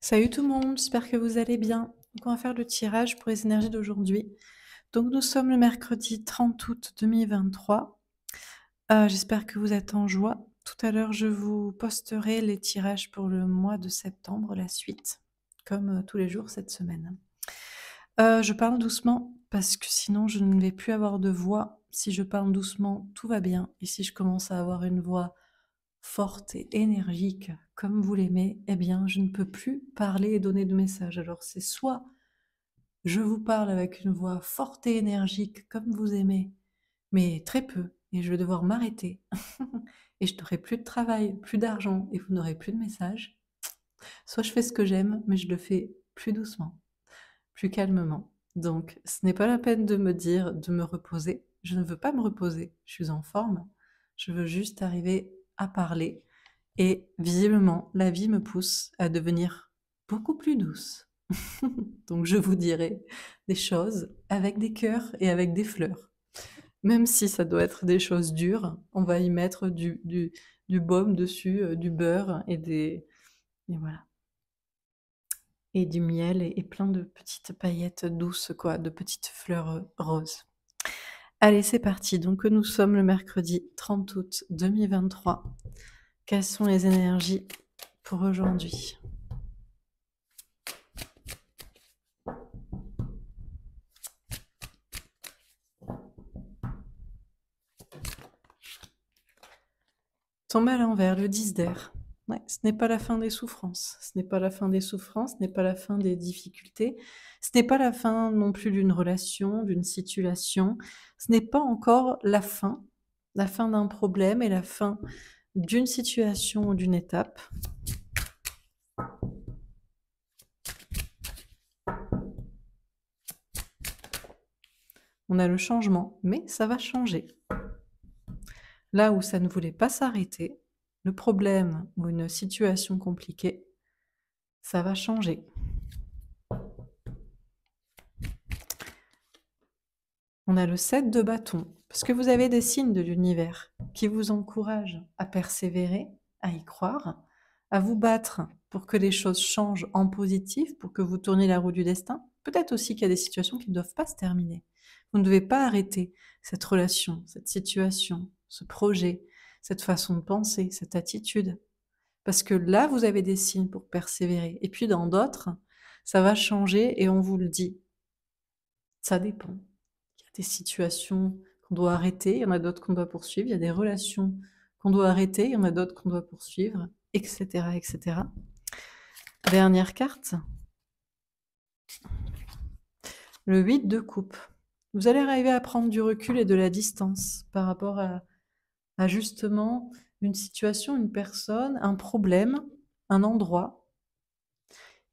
Salut tout le monde, j'espère que vous allez bien. on va faire le tirage pour les énergies d'aujourd'hui. Donc nous sommes le mercredi 30 août 2023. Euh, j'espère que vous êtes en joie. Tout à l'heure, je vous posterai les tirages pour le mois de septembre, la suite, comme euh, tous les jours cette semaine. Euh, je parle doucement parce que sinon je ne vais plus avoir de voix. Si je parle doucement, tout va bien. Et si je commence à avoir une voix forte et énergique comme vous l'aimez, eh bien, je ne peux plus parler et donner de messages. Alors, c'est soit je vous parle avec une voix forte et énergique, comme vous aimez, mais très peu, et je vais devoir m'arrêter. et je n'aurai plus de travail, plus d'argent, et vous n'aurez plus de messages. Soit je fais ce que j'aime, mais je le fais plus doucement, plus calmement. Donc, ce n'est pas la peine de me dire de me reposer. Je ne veux pas me reposer. Je suis en forme. Je veux juste arriver à parler et visiblement, la vie me pousse à devenir beaucoup plus douce. Donc je vous dirai des choses avec des cœurs et avec des fleurs. Même si ça doit être des choses dures, on va y mettre du, du, baume dessus, euh, du beurre et des... Et voilà. Et du miel et, et plein de petites paillettes douces, quoi, de petites fleurs euh, roses. Allez, c'est parti. Donc nous sommes le mercredi 30 août 2023. Quelles sont les énergies pour aujourd'hui Tombe à l'envers, le 10 d'air. ce n'est pas la fin des souffrances, ce n'est pas la fin des souffrances, ce n'est pas la fin des difficultés, ce n'est pas la fin non plus d'une relation, d'une situation, ce n'est pas encore la fin, la fin d'un problème et la fin d'une situation ou d'une étape. On a le changement, mais ça va changer. Là où ça ne voulait pas s'arrêter, le problème ou une situation compliquée, ça va changer. On a le 7 de bâton parce que vous avez des signes de l'univers qui vous encouragent à persévérer, à y croire, à vous battre pour que les choses changent en positif, pour que vous tourniez la roue du destin. Peut-être aussi qu'il y a des situations qui ne doivent pas se terminer. Vous ne devez pas arrêter cette relation, cette situation, ce projet, cette façon de penser, cette attitude. Parce que là, vous avez des signes pour persévérer. Et puis dans d'autres, ça va changer et on vous le dit. Ça dépend. Il y a des situations qu'on doit arrêter, il y en a d'autres qu'on doit poursuivre, il y a des relations qu'on doit arrêter, il y en a d'autres qu'on doit poursuivre, etc., etc. Dernière carte. Le 8 de coupe. Vous allez arriver à prendre du recul et de la distance par rapport à, justement une situation, une personne, un problème, un endroit.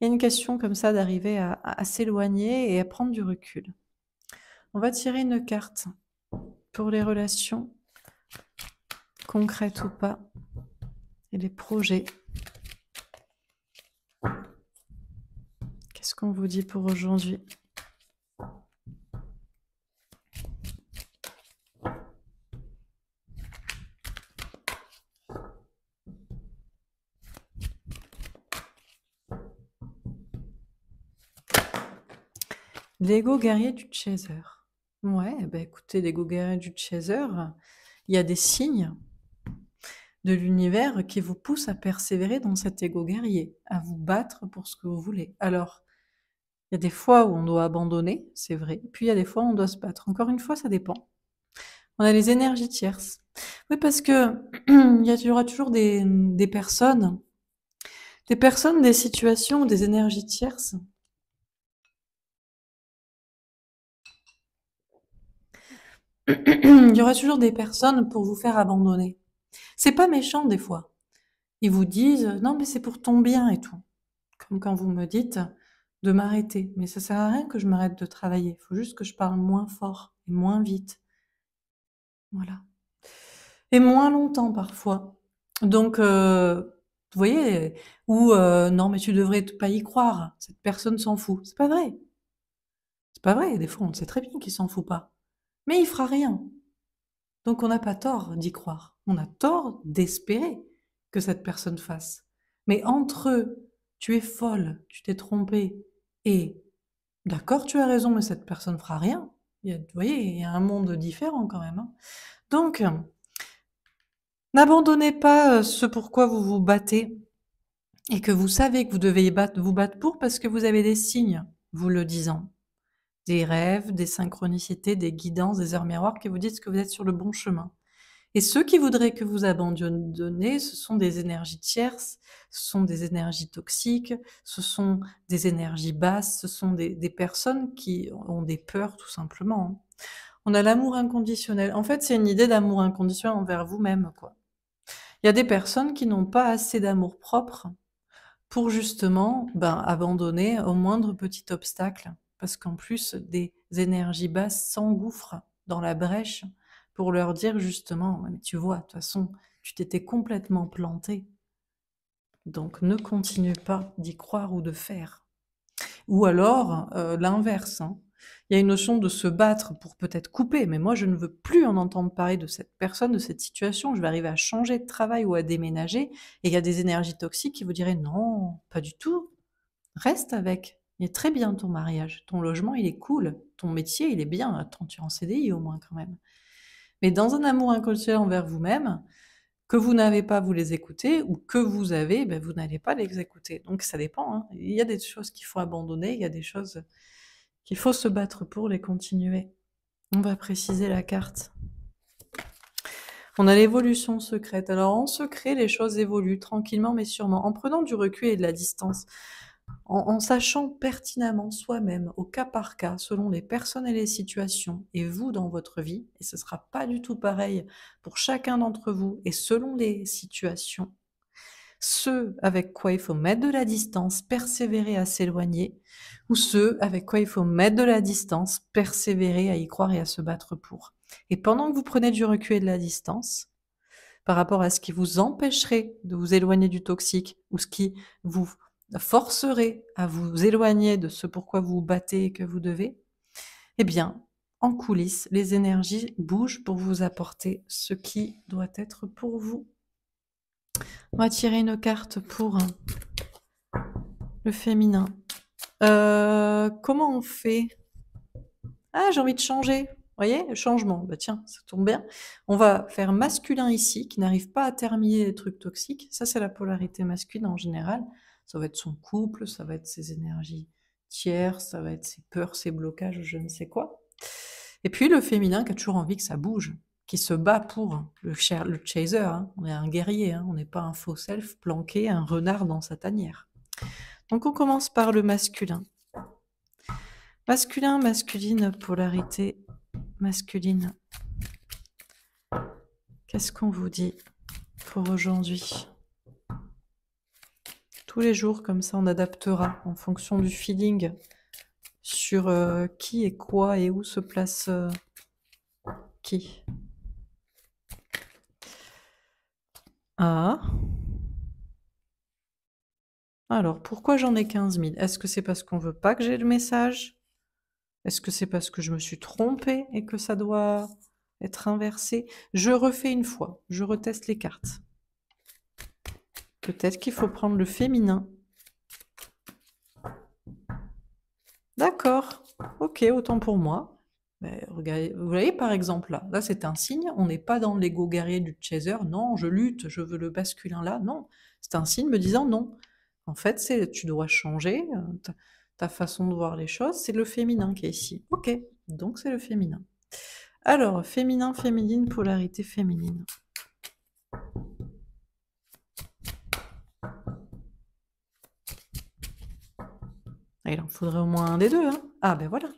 Il y a une question comme ça d'arriver à s'éloigner et à prendre du recul. On va tirer une carte pour les relations, concrètes ou pas, et les projets. Qu'est-ce qu'on vous dit pour aujourd'hui L'ego guerrier du chaser. Ouais, bah, écoutez, l'égo guerrier du Chaser, il y a des signes de l'univers qui vous poussent à persévérer dans cet égo guerrier, à vous battre pour ce que vous voulez. Alors, il y a des fois où on doit abandonner, c'est vrai, puis il y a des fois où on doit se battre. Encore une fois, ça dépend. On a les énergies tierces. Oui, parce que il y aura toujours des, des personnes, des personnes, des situations, des énergies tierces il y aura toujours des personnes pour vous faire abandonner. C'est pas méchant des fois. Ils vous disent non mais c'est pour ton bien et tout. Comme quand vous me dites de m'arrêter, mais ça sert à rien que je m'arrête de travailler. Il faut juste que je parle moins fort et moins vite. Voilà. Et moins longtemps parfois. Donc euh, vous voyez, ou euh, non mais tu devrais pas y croire. Cette personne s'en fout. C'est pas vrai. C'est pas vrai. Des fois on sait très bien qu'il s'en fout pas mais il fera rien. Donc on n'a pas tort d'y croire, on a tort d'espérer que cette personne fasse. Mais entre eux, tu es folle, tu t'es trompée, et d'accord, tu as raison, mais cette personne fera rien. vous voyez, il y a un monde différent quand même. Hein. Donc, n'abandonnez pas euh, ce pourquoi vous vous battez et que vous savez que vous devez vous battre pour parce que vous avez des signes vous le disant des rêves, des synchronicités, des guidances, des heures miroirs qui vous disent que vous êtes sur le bon chemin. Et ceux qui voudraient que vous abandonniez, ce sont des énergies tierces, ce sont des énergies toxiques, ce sont des énergies basses, ce sont des, personnes qui ont des peurs tout simplement. Hein. On a l'amour inconditionnel. En fait, c'est une idée d'amour inconditionnel envers vous-même, quoi. Il y a des personnes qui n'ont pas assez d'amour propre pour justement ben, abandonner au moindre petit obstacle parce qu'en plus, des énergies basses s'engouffrent dans la brèche pour leur dire justement, mais tu vois, de toute façon, tu t'étais complètement planté. Donc ne continue pas d'y croire ou de faire. Ou alors euh, l'inverse. Hein. Il y a une notion de se battre pour peut-être couper, mais moi je ne veux plus en entendre parler de cette personne, de cette situation. Je vais arriver à changer de travail ou à déménager. Et il y a des énergies toxiques qui vous diraient non, pas du tout. Reste avec. Il est très bien ton mariage, ton logement, il est cool, ton métier, il est bien, attends, tu es en CDI au moins quand même. Mais dans un amour inconscient envers vous-même, que vous n'avez pas, vous les écoutez, ou que vous avez, ben, vous n'allez pas les écouter. Donc ça dépend. Hein. Il y a des choses qu'il faut abandonner, il y a des choses qu'il faut se battre pour les continuer. On va préciser la carte. On a l'évolution secrète. Alors en secret, les choses évoluent tranquillement mais sûrement, en prenant du recul et de la distance en, sachant pertinemment soi-même, au cas par cas, selon les personnes et les situations, et vous dans votre vie, et ce ne sera pas du tout pareil pour chacun d'entre vous, et selon les situations, ceux avec quoi il faut mettre de la distance, persévérer à s'éloigner, ou ceux avec quoi il faut mettre de la distance, persévérer à y croire et à se battre pour. Et pendant que vous prenez du recul et de la distance, par rapport à ce qui vous empêcherait de vous éloigner du toxique, ou ce qui vous forcerez à vous éloigner de ce pourquoi vous vous battez et que vous devez, eh bien, en coulisses, les énergies bougent pour vous apporter ce qui doit être pour vous. On va tirer une carte pour le féminin. Euh, comment on fait Ah, j'ai envie de changer. Vous voyez, le changement, bah tiens, ça tombe bien. On va faire masculin ici, qui n'arrive pas à terminer les trucs toxiques. Ça, c'est la polarité masculine en général. Ça va être son couple, ça va être ses énergies tiers, ça va être ses peurs, ses blocages, je ne sais quoi. Et puis le féminin qui a toujours envie que ça bouge, qui se bat pour le, chaser. Hein. on est un guerrier, hein. on n'est pas un faux self planqué, un renard dans sa tanière. Donc on commence par le masculin. Masculin, masculine, polarité masculine. Qu'est-ce qu'on vous dit pour aujourd'hui tous les jours, comme ça on adaptera en fonction du feeling sur euh, qui et quoi et où se place euh, qui. Ah. Alors, pourquoi j'en ai 15 000 Est-ce que c'est parce qu'on veut pas que j'ai le message Est-ce que c'est parce que je me suis trompée et que ça doit être inversé Je refais une fois, je reteste les cartes. Peut-être qu'il faut prendre le féminin. D'accord. Ok, autant pour moi. vous voyez par exemple là, là c'est un signe, on n'est pas dans l'ego guerrier du chaser, non, je lutte, je veux le masculin là, non. C'est un signe me disant non. En fait, c'est tu dois changer euh, ta façon de voir les choses, c'est le féminin qui est ici. Ok, donc c'est le féminin. Alors, féminin, féminine, polarité féminine. Ah, il en faudrait au moins un des deux. Hein. Ah ben voilà.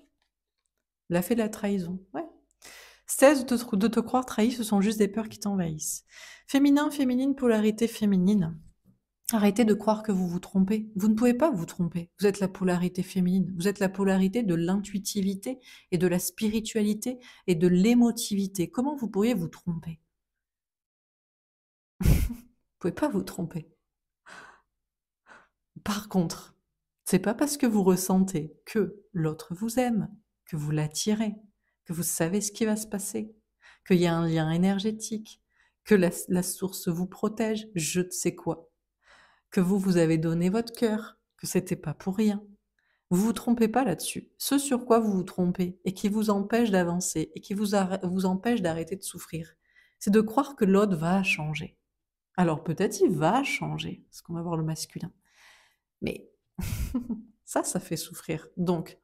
La fée de la trahison. Ouais. Cesse de te, te croire trahi, ce sont juste des peurs qui t'envahissent. Féminin, féminine, polarité féminine. Arrêtez de croire que vous vous trompez. Vous ne pouvez pas vous tromper. Vous êtes la polarité féminine. Vous êtes la polarité de l'intuitivité et de la spiritualité et de l'émotivité. Comment vous pourriez vous tromper Vous pouvez pas vous tromper. Par contre, c'est pas parce que vous ressentez que l'autre vous aime, que vous l'attirez, que vous savez ce qui va se passer, qu'il y a un lien énergétique, que la, source vous protège, je ne sais quoi, que vous vous avez donné votre cœur, que c'était pas pour rien. Vous vous trompez pas là-dessus. Ce sur quoi vous vous trompez et qui vous empêche d'avancer et qui vous, vous empêche d'arrêter de souffrir, c'est de croire que l'autre va changer. Alors peut-être il va changer, parce qu'on va voir le masculin. Mais ça, ça fait souffrir. Donc,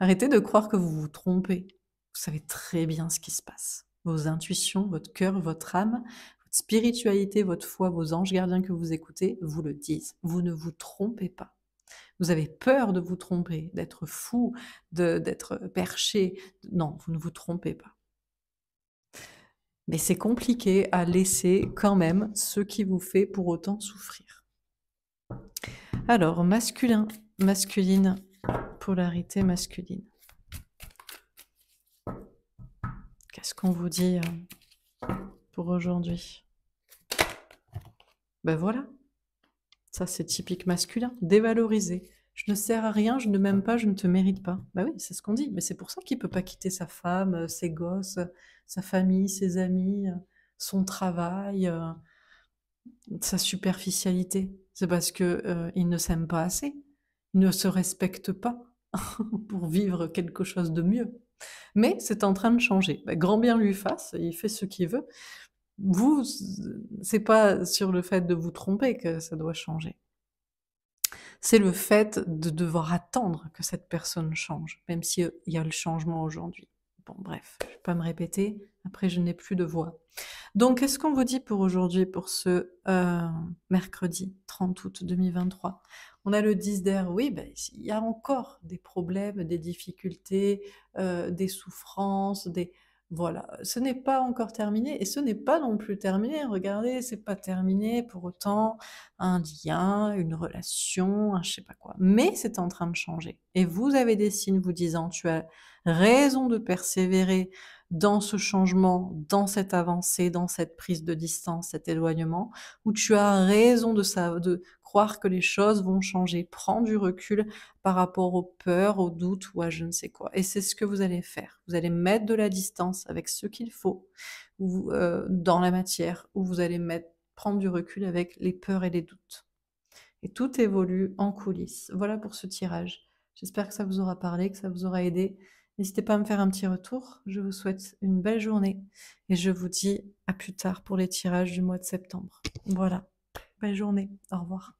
arrêtez de croire que vous vous trompez. Vous savez très bien ce qui se passe. Vos intuitions, votre cœur, votre âme, votre spiritualité, votre foi, vos anges gardiens que vous écoutez, vous le disent. Vous ne vous trompez pas. Vous avez peur de vous tromper, d'être fou, d'être perché. Non, vous ne vous trompez pas. Mais c'est compliqué à laisser quand même ce qui vous fait pour autant souffrir. Alors, masculin, masculine, polarité masculine. Qu'est-ce qu'on vous dit euh, pour aujourd'hui Ben voilà, ça c'est typique masculin, dévalorisé. Je ne sers à rien, je ne m'aime pas, je ne te mérite pas. ben oui, c'est ce qu'on dit, mais c'est pour ça qu'il peut pas quitter sa femme, euh, ses gosses, euh, sa famille, ses amis, son travail, sa superficialité. C'est parce que euh, ne s'aiment pas assez, ne se respecte pas pour vivre quelque chose de mieux. Mais c'est en train de changer. Bah, grand bien lui fasse, il fait ce qu'il veut. Vous, c'est pas sur le fait de vous tromper que ça doit changer. C'est le fait de devoir attendre que cette personne change, même s'il euh, y a le changement aujourd'hui bref, je ne vais pas me répéter. Après, je n'ai plus de voix. Donc, qu'est-ce qu'on vous dit pour aujourd'hui, pour ce euh, mercredi 30 août 2023 On a le 10 d'air, oui, ben, il y a encore des problèmes, des difficultés, euh, des souffrances, des, voilà, ce n'est pas encore terminé et ce n'est pas non plus terminé. Regardez, c'est pas terminé pour autant un lien, une relation, un je sais pas quoi. Mais c'est en train de changer. Et vous avez des signes vous disant tu as raison de persévérer dans ce changement, dans cette avancée, dans cette prise de distance, cet éloignement, où tu as raison de, ça, de croire que les choses vont changer. prendre du recul par rapport aux peurs, aux doutes ou à je ne sais quoi. Et c'est ce que vous allez faire. Vous allez mettre de la distance avec ce qu'il faut euh, dans la matière, ou vous allez mettre, prendre du recul avec les peurs et les doutes. Et tout évolue en coulisses. Voilà pour ce tirage. J'espère que ça vous aura parlé, que ça vous aura aidé. N'hésitez pas à me faire un petit retour. Je vous souhaite une belle journée et je vous dis à plus tard pour les tirages du mois de septembre. Voilà. Bonne journée. Au revoir.